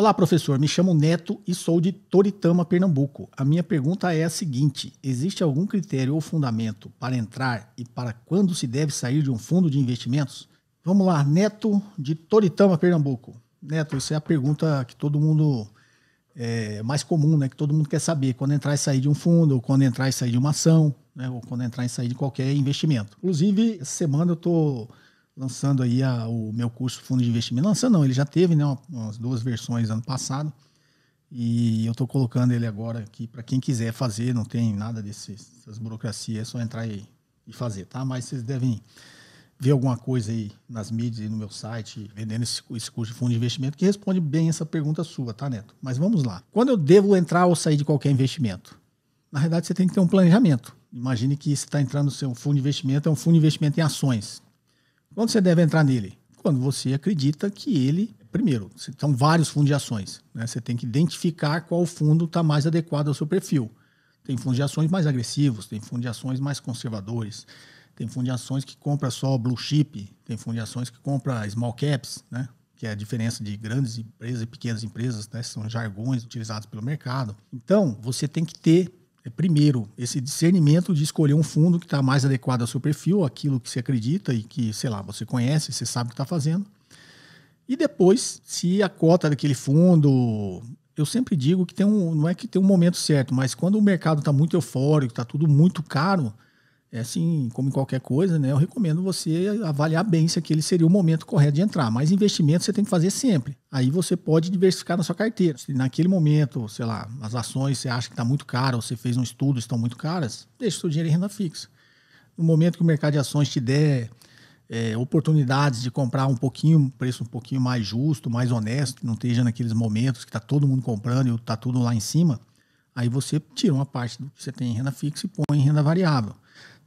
Olá, professor. Me chamo Neto e sou de Toritama, Pernambuco. A minha pergunta é a seguinte: existe algum critério ou fundamento para entrar e para quando se deve sair de um fundo de investimentos? Vamos lá, Neto de Toritama, Pernambuco. Neto, essa é a pergunta que todo mundo é mais comum, né? Que todo mundo quer saber quando entrar e sair de um fundo, ou quando entrar e sair de uma ação, né? Ou quando entrar e sair de qualquer investimento. Inclusive, essa semana eu estou tô lançando aí a, o meu curso Fundo de Investimento. Lançando não, ele já teve né, umas duas versões ano passado. E eu estou colocando ele agora aqui para quem quiser fazer, não tem nada dessas burocracias, é só entrar e, e fazer, tá? Mas vocês devem ver alguma coisa aí nas mídias e no meu site, vendendo esse, esse, curso de fundo de investimento, que responde bem essa pergunta sua, tá, Neto? Mas vamos lá. Quando eu devo entrar ou sair de qualquer investimento? Na verdade, você tem que ter um planejamento. Imagine que você está entrando no seu fundo de investimento, é um fundo de investimento em ações. Quando você deve entrar nele? Quando você acredita que ele, primeiro, são vários fundos de ações, né? Você tem que identificar qual fundo está mais adequado ao seu perfil. Tem fundos de ações mais agressivos, tem fundos de ações mais conservadores, tem fundos de ações que compra só blue chip, tem fundos de ações que compra small caps, né? que é a diferença de grandes empresas e pequenas empresas, né? são jargões utilizados pelo mercado. Então, você tem que ter é, primeiro, esse discernimento de escolher um fundo que está mais adequado ao seu perfil, aquilo que você acredita e que, sei lá, você conhece, você sabe o que está fazendo. E depois, se a cota daquele fundo. Eu sempre digo que tem um. Não é que tem um momento certo, mas quando o mercado está muito eufórico, está tudo muito caro, é assim, como em qualquer coisa, né? Eu recomendo você avaliar bem se aquele seria o momento correto de entrar. Mas investimento você tem que fazer sempre. Aí você pode diversificar na sua carteira. Se naquele momento, sei lá, as ações você acha que está muito cara, ou você fez um estudo, estão muito caras, deixa o seu dinheiro em renda fixa. No momento que o mercado de ações te der é, oportunidades de comprar um pouquinho, preço um pouquinho mais justo, mais honesto, que não esteja naqueles momentos que está todo mundo comprando e está tudo lá em cima, aí você tira uma parte do que você tem em renda fixa e põe em renda variável.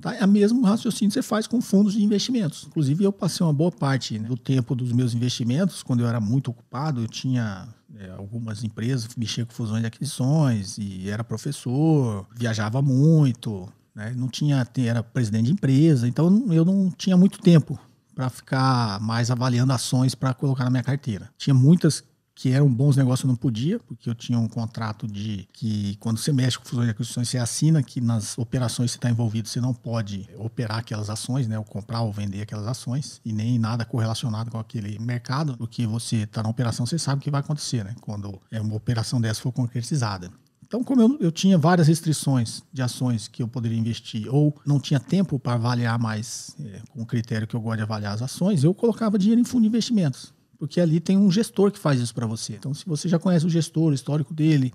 Tá? A é mesmo raciocínio que você faz com fundos de investimentos. Inclusive, eu passei uma boa parte né, do tempo dos meus investimentos, quando eu era muito ocupado, eu tinha é, algumas empresas, mexia com fusões e aquisições, e era professor, viajava muito, né? não tinha, era presidente de empresa, então eu não tinha muito tempo para ficar mais avaliando ações para colocar na minha carteira. Tinha muitas que eram bons negócios eu não podia, porque eu tinha um contrato de que quando você mexe com fusões e aquisições, você assina que nas operações que você está envolvido, você não pode operar aquelas ações, né? Ou comprar ou vender aquelas ações, e nem nada correlacionado com aquele mercado. Porque você está na operação, você sabe o que vai acontecer, né? Quando é uma operação dessa for concretizada. Então, como eu, eu, tinha várias restrições de ações que eu poderia investir, ou não tinha tempo para avaliar mais é, com o critério que eu gosto de avaliar as ações, eu colocava dinheiro em fundo de investimentos porque ali tem um gestor que faz isso para você. Então, se você já conhece o gestor, o histórico dele,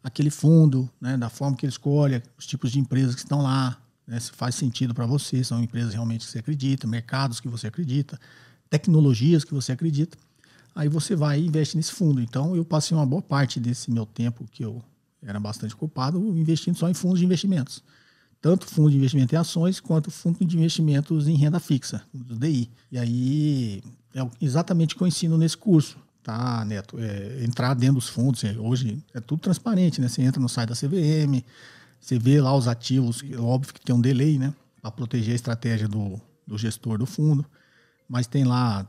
aquele fundo, né, da forma que ele escolhe, os tipos de empresas que estão lá, né, se faz sentido para você, são empresas realmente que você acredita, mercados que você acredita, tecnologias que você acredita, aí você vai e investe nesse fundo. Então, eu passei uma boa parte desse meu tempo que eu era bastante ocupado investindo só em fundos de investimentos. Tanto fundo de investimento em ações quanto fundo de investimentos em renda fixa, do DI. E aí é exatamente o que eu ensino nesse curso, tá, Neto? É entrar dentro dos fundos. É, hoje é tudo transparente, né? Você entra no site da CVM, você vê lá os ativos, óbvio que tem um delay, né? Para proteger a estratégia do, do gestor do fundo. Mas tem lá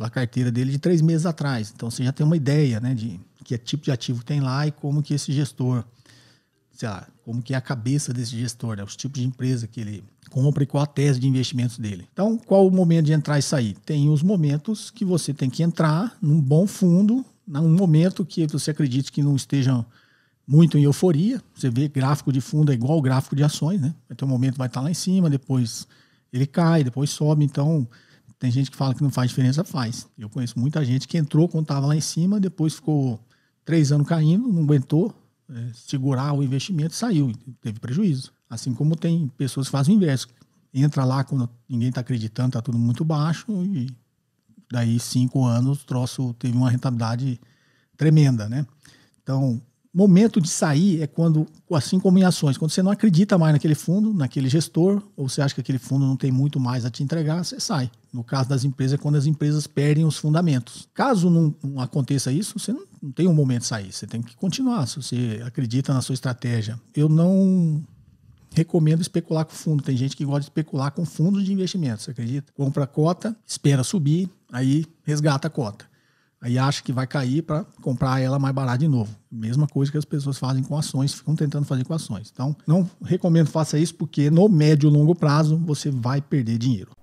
a carteira dele de três meses atrás. Então você já tem uma ideia, né? De que é tipo de ativo tem lá e como que esse gestor sei lá, como que é a cabeça desse gestor, né? os tipos de empresa que ele compra e qual a tese de investimentos dele. Então, qual o momento de entrar e sair? Tem os momentos que você tem que entrar num bom fundo, num momento que você acredita que não estejam muito em euforia. Você vê gráfico de fundo é igual gráfico de ações, né? Vai ter um momento vai estar lá em cima, depois ele cai, depois sobe. Então, tem gente que fala que não faz diferença, faz. Eu conheço muita gente que entrou quando estava lá em cima, depois ficou três anos caindo, não aguentou, é, segurar o investimento, saiu, teve prejuízo. Assim como tem pessoas que fazem o inverso. Entra lá quando ninguém está acreditando, está tudo muito baixo, e daí cinco anos o troço teve uma rentabilidade tremenda, né? Então, momento de sair é quando, assim como em ações, quando você não acredita mais naquele fundo, naquele gestor, ou você acha que aquele fundo não tem muito mais a te entregar, você sai. No caso das empresas, é quando as empresas perdem os fundamentos. Caso não, não aconteça isso, você não, não tem um momento de sair, você tem que continuar, se você acredita na sua estratégia. Eu não recomendo especular com fundo. Tem gente que gosta de especular com fundos de investimento, você acredita? Compra a cota, espera subir, aí resgata a cota. Aí acha que vai cair para comprar ela mais barata de novo. Mesma coisa que as pessoas fazem com ações, ficam tentando fazer com ações. Então, não recomendo faça isso porque no médio e longo prazo você vai perder dinheiro.